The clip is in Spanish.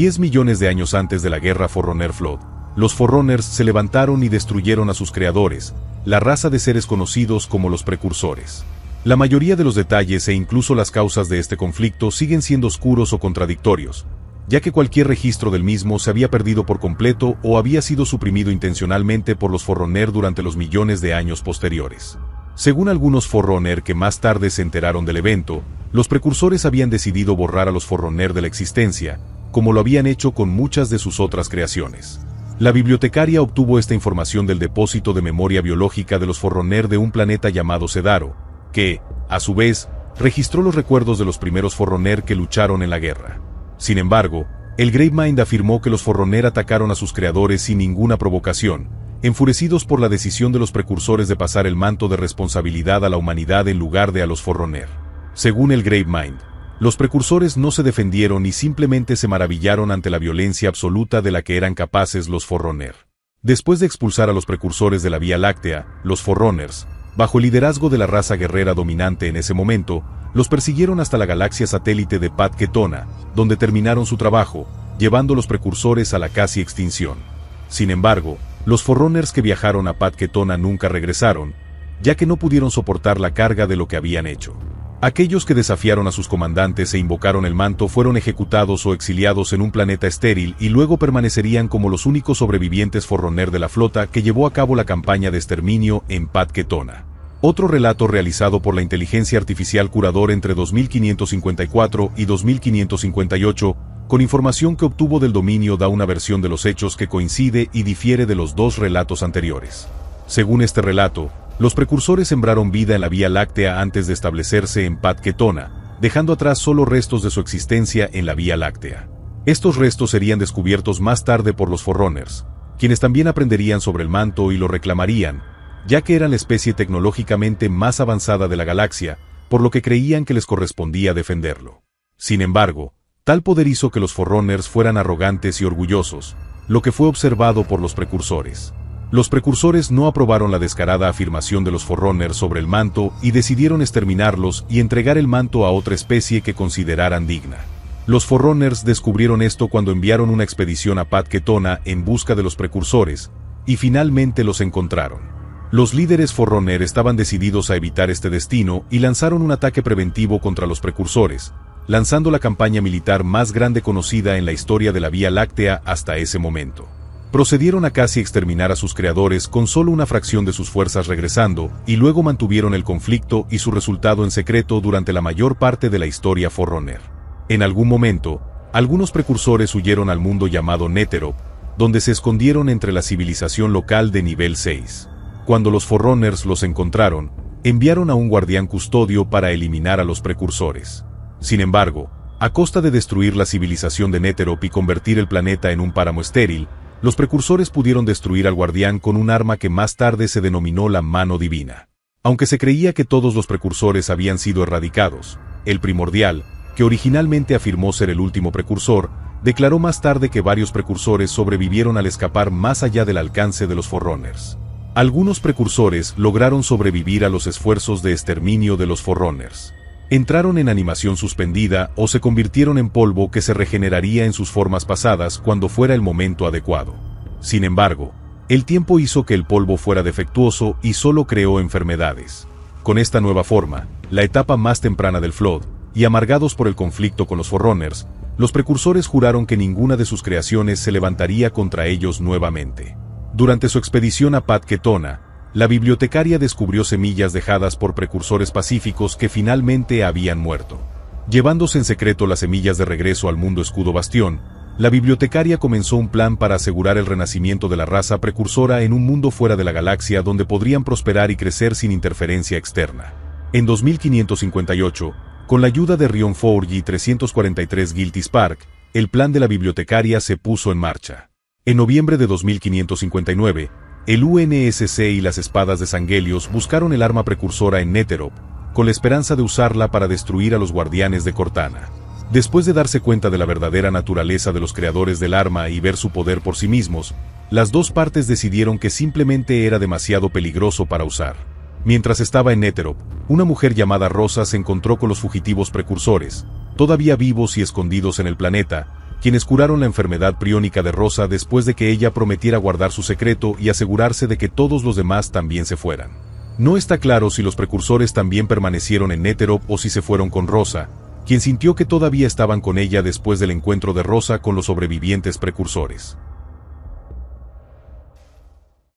Diez millones de años antes de la guerra Forroner Flood, los Forerunners se levantaron y destruyeron a sus creadores, la raza de seres conocidos como los precursores. La mayoría de los detalles e incluso las causas de este conflicto siguen siendo oscuros o contradictorios, ya que cualquier registro del mismo se había perdido por completo o había sido suprimido intencionalmente por los Forroner durante los millones de años posteriores. Según algunos Forroner que más tarde se enteraron del evento, los precursores habían decidido borrar a los Forroner de la existencia, como lo habían hecho con muchas de sus otras creaciones. La bibliotecaria obtuvo esta información del depósito de memoria biológica de los Forroner de un planeta llamado Cedaro, que, a su vez, registró los recuerdos de los primeros Forroner que lucharon en la guerra. Sin embargo, el Gravemind afirmó que los Forroner atacaron a sus creadores sin ninguna provocación, enfurecidos por la decisión de los precursores de pasar el manto de responsabilidad a la humanidad en lugar de a los Forroner. Según el Gravemind, los precursores no se defendieron y simplemente se maravillaron ante la violencia absoluta de la que eran capaces los Forroner. Después de expulsar a los precursores de la Vía Láctea, los Forroners, bajo el liderazgo de la raza guerrera dominante en ese momento, los persiguieron hasta la galaxia satélite de Pat Ketona, donde terminaron su trabajo, llevando los precursores a la casi extinción. Sin embargo, los Forroners que viajaron a Pat Ketona nunca regresaron, ya que no pudieron soportar la carga de lo que habían hecho. Aquellos que desafiaron a sus comandantes e invocaron el manto fueron ejecutados o exiliados en un planeta estéril y luego permanecerían como los únicos sobrevivientes forroner de la flota que llevó a cabo la campaña de exterminio en Ketona. Otro relato realizado por la inteligencia artificial curador entre 2554 y 2558, con información que obtuvo del dominio da una versión de los hechos que coincide y difiere de los dos relatos anteriores. Según este relato, los precursores sembraron vida en la Vía Láctea antes de establecerse en Patquetona, dejando atrás solo restos de su existencia en la Vía Láctea. Estos restos serían descubiertos más tarde por los Forrunners, quienes también aprenderían sobre el manto y lo reclamarían, ya que eran la especie tecnológicamente más avanzada de la galaxia, por lo que creían que les correspondía defenderlo. Sin embargo, tal poder hizo que los Forrunners fueran arrogantes y orgullosos, lo que fue observado por los precursores. Los precursores no aprobaron la descarada afirmación de los Forrunners sobre el manto y decidieron exterminarlos y entregar el manto a otra especie que consideraran digna. Los Forrunners descubrieron esto cuando enviaron una expedición a Ketona en busca de los precursores, y finalmente los encontraron. Los líderes Forrunner estaban decididos a evitar este destino y lanzaron un ataque preventivo contra los precursores, lanzando la campaña militar más grande conocida en la historia de la Vía Láctea hasta ese momento procedieron a casi exterminar a sus creadores con solo una fracción de sus fuerzas regresando, y luego mantuvieron el conflicto y su resultado en secreto durante la mayor parte de la historia Forerunner. En algún momento, algunos precursores huyeron al mundo llamado Netero, donde se escondieron entre la civilización local de nivel 6. Cuando los Forerunners los encontraron, enviaron a un guardián custodio para eliminar a los precursores. Sin embargo, a costa de destruir la civilización de Netherop y convertir el planeta en un páramo estéril, los precursores pudieron destruir al guardián con un arma que más tarde se denominó la mano divina. Aunque se creía que todos los precursores habían sido erradicados, el primordial, que originalmente afirmó ser el último precursor, declaró más tarde que varios precursores sobrevivieron al escapar más allá del alcance de los Forrunners. Algunos precursores lograron sobrevivir a los esfuerzos de exterminio de los Forrunners entraron en animación suspendida o se convirtieron en polvo que se regeneraría en sus formas pasadas cuando fuera el momento adecuado. Sin embargo, el tiempo hizo que el polvo fuera defectuoso y solo creó enfermedades. Con esta nueva forma, la etapa más temprana del Flood, y amargados por el conflicto con los Forerunners, los precursores juraron que ninguna de sus creaciones se levantaría contra ellos nuevamente. Durante su expedición a Pat Ketona, la bibliotecaria descubrió semillas dejadas por precursores pacíficos que finalmente habían muerto. Llevándose en secreto las semillas de regreso al mundo escudo bastión, la bibliotecaria comenzó un plan para asegurar el renacimiento de la raza precursora en un mundo fuera de la galaxia donde podrían prosperar y crecer sin interferencia externa. En 2558, con la ayuda de Rion Forge y 343 Guilty Spark, el plan de la bibliotecaria se puso en marcha. En noviembre de 2559, el UNSC y las espadas de Sangelios buscaron el arma precursora en Netherop, con la esperanza de usarla para destruir a los guardianes de Cortana. Después de darse cuenta de la verdadera naturaleza de los creadores del arma y ver su poder por sí mismos, las dos partes decidieron que simplemente era demasiado peligroso para usar. Mientras estaba en Netherop, una mujer llamada Rosa se encontró con los fugitivos precursores, todavía vivos y escondidos en el planeta, quienes curaron la enfermedad priónica de Rosa después de que ella prometiera guardar su secreto y asegurarse de que todos los demás también se fueran. No está claro si los precursores también permanecieron en Netherop o si se fueron con Rosa, quien sintió que todavía estaban con ella después del encuentro de Rosa con los sobrevivientes precursores.